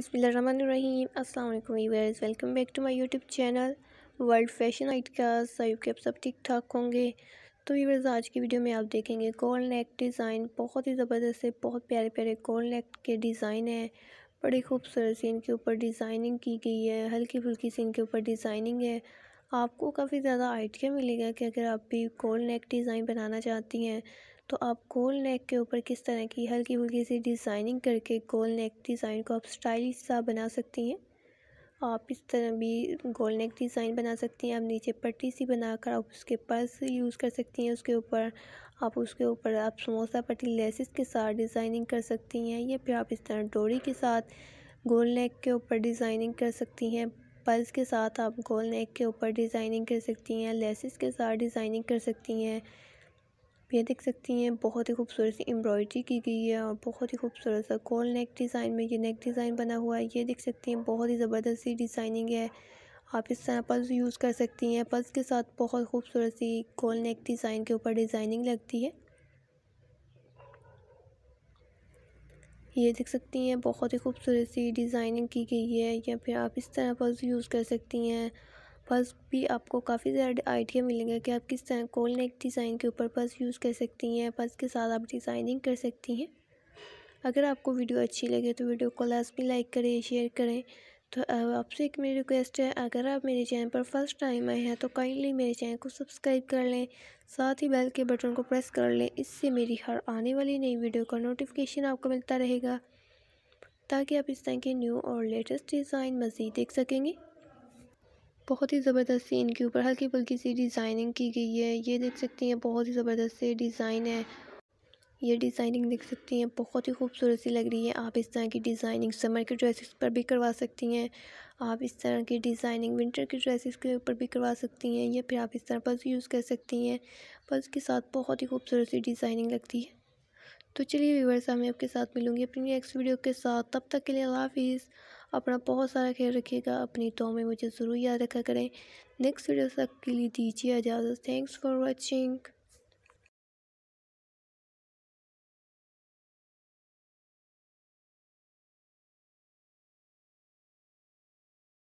अस्सलाम वालेकुम viewers welcome back to my YouTube channel world fashion का साहिब के आप सब ठीक ठाक होंगे तो व्यूअर्स आज की वीडियो में आप देखेंगे कॉल नेक डिज़ाइन बहुत ही ज़बरदस्त है बहुत प्यारे प्यारे कॉल नेक के डिज़ाइन हैं बड़ी खूबसूरत सी इनके ऊपर डिज़ाइनिंग की गई है हल्की फुल्की सी इनके ऊपर डिज़ाइनिंग है आपको काफ़ी ज़्यादा आइडिया मिलेगा कि अगर आप भी गोल नेक डिज़ाइन बनाना चाहती हैं तो आप गोल नेक के ऊपर किस तरह की हल्की फुल्की सी डिज़ाइनिंग करके गोल नेक डिज़ाइन को आप स्टाइलिश सा बना सकती हैं आप इस तरह भी गोल नेक डिज़ाइन बना सकती हैं आप नीचे पट्टी सी बनाकर आप उसके पर्स यूज़ कर सकती हैं उसके ऊपर आप उसके ऊपर आप समोसा पट्टी लेसिस के साथ डिज़ाइनिंग कर सकती हैं या फिर आप इस तरह डोरी के साथ गोल नेक के ऊपर डिज़ाइनिंग कर सकती हैं पल्स के साथ आप गोल नेक के ऊपर डिज़ाइनिंग कर सकती हैं लेसिस के साथ डिज़ाइनिंग कर सकती हैं ये देख सकती हैं बहुत ही खूबसूरत सी एम्ब्रॉयडरी की गई है और बहुत ही खूबसूरत सा गोल नेक डिज़ाइन में ये नेक डिज़ाइन बना हुआ है ये देख सकती हैं बहुत ही ज़बरदस्त सी डिज़ाइनिंग है आप इस तरह पल्स यूज़ कर सकती हैं पल्स के साथ बहुत खूबसूरत सी गोल नेक डिज़ाइन के ऊपर डिज़ाइनिंग लगती है ये देख सकती हैं बहुत ही खूबसूरत सी डिज़ाइनिंग की गई है या फिर आप इस तरह पर्स यूज़ कर सकती हैं पर्स भी आपको काफ़ी ज़्यादा आइडिया मिलेंगे कि आप किस तरह कोल नेक डिज़ाइन के ऊपर पर्स यूज़ कर सकती हैं पर्स के साथ आप डिज़ाइनिंग कर सकती हैं अगर आपको वीडियो अच्छी लगे तो वीडियो को लाजमी लाइक करें शेयर करें तो आपसे एक मेरी रिक्वेस्ट है अगर आप मेरे चैनल पर फर्स्ट टाइम आए हैं तो काइंडली मेरे चैनल को सब्सक्राइब कर लें साथ ही बेल के बटन को प्रेस कर लें इससे मेरी हर आने वाली नई वीडियो का नोटिफिकेशन आपको मिलता रहेगा ताकि आप इस तरह के न्यू और लेटेस्ट डिज़ाइन मज़ीद देख सकेंगे बहुत ही ज़बरदस्त सी इनके ऊपर हल्की फुल्की सी डिज़ाइनिंग की गई है ये देख सकती हैं बहुत ही ज़बरदस्त से डिज़ाइन है ये डिज़ाइनिंग देख सकती हैं बहुत ही खूबसूरत सी लग रही है आप इस तरह की डिज़ाइनिंग समर के ड्रेसेस पर भी करवा सकती हैं आप इस तरह की डिज़ाइनिंग विंटर की ड्रेसेस के ऊपर भी करवा सकती हैं या फिर आप इस तरह पल्स यूज़ कर सकती हैं पल्स के साथ बहुत ही खूबसूरत सी डिज़ाइनिंग लगती है तो चलिए व्यूवर्स मैं आपके साथ मिलूँगी अपनी नेक्स्ट वीडियो के साथ तब तक के लिए अल्लाह हाफिज़ अपना बहुत सारा ख्याल रखिएगा अपनी तो में मुझे ज़रूर याद रखा करें नेक्स्ट वीडियो तक के लिए दीजिए इजाज़त थैंक्स फॉर वॉचिंग